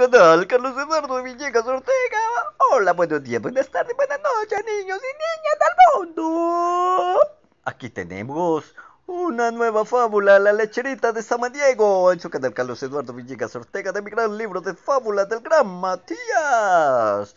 Canal Carlos Eduardo Villegas Ortega. Hola, buenos días, buenas tardes, buenas noches, niños y niñas del mundo. Aquí tenemos una nueva fábula, La lecherita de San Diego, en su canal Carlos Eduardo Villegas Ortega de mi gran libro de fábulas del gran Matías.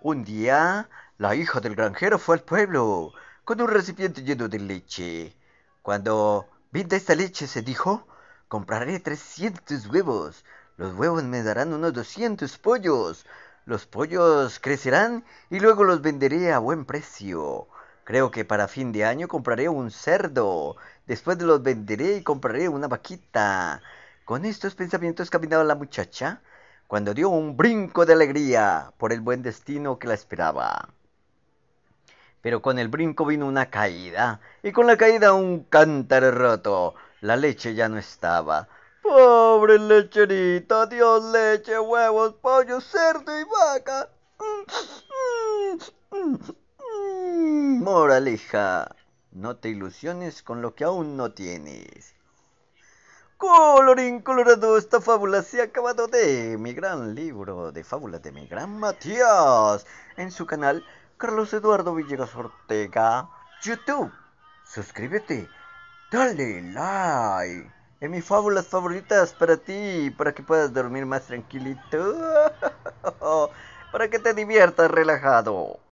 Un día, la hija del granjero fue al pueblo con un recipiente lleno de leche. Cuando Vinda esta leche, se dijo, compraré 300 huevos los huevos me darán unos 200 pollos. Los pollos crecerán y luego los venderé a buen precio. Creo que para fin de año compraré un cerdo. Después los venderé y compraré una vaquita. Con estos pensamientos caminaba la muchacha cuando dio un brinco de alegría por el buen destino que la esperaba. Pero con el brinco vino una caída y con la caída un cántaro roto. La leche ya no estaba. Pobre lecherita, Dios, leche, huevos, pollo, cerdo y vaca. Moraleja, no te ilusiones con lo que aún no tienes. Colorín colorado, esta fábula se ha acabado de mi gran libro de fábulas de mi gran Matías en su canal Carlos Eduardo Villegas Ortega, YouTube. Suscríbete, dale like en mis fábulas favoritas para ti, para que puedas dormir más tranquilito, para que te diviertas relajado.